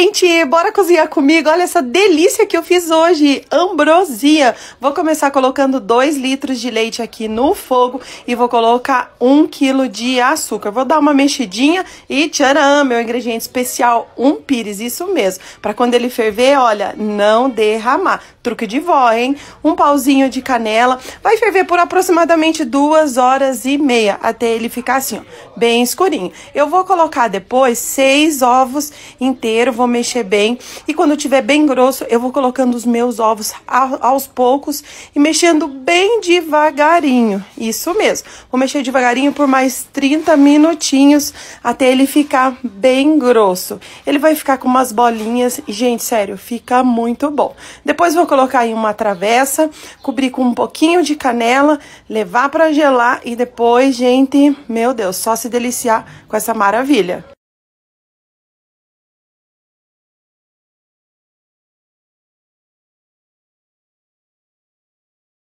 Gente, bora cozinhar comigo? Olha essa delícia que eu fiz hoje, ambrosia. Vou começar colocando 2 litros de leite aqui no fogo e vou colocar 1 um quilo de açúcar. Vou dar uma mexidinha e tcharam, meu ingrediente especial, um pires, isso mesmo. Para quando ele ferver, olha, não derramar. Truque de vó, hein? Um pauzinho de canela. Vai ferver por aproximadamente 2 horas e meia, até ele ficar assim, ó, bem escurinho. Eu vou colocar depois 6 ovos inteiros, vou vou mexer bem. E quando tiver bem grosso, eu vou colocando os meus ovos aos poucos e mexendo bem devagarinho. Isso mesmo. Vou mexer devagarinho por mais 30 minutinhos até ele ficar bem grosso. Ele vai ficar com umas bolinhas e, gente, sério, fica muito bom. Depois vou colocar em uma travessa, cobrir com um pouquinho de canela, levar para gelar e depois, gente, meu Deus, só se deliciar com essa maravilha.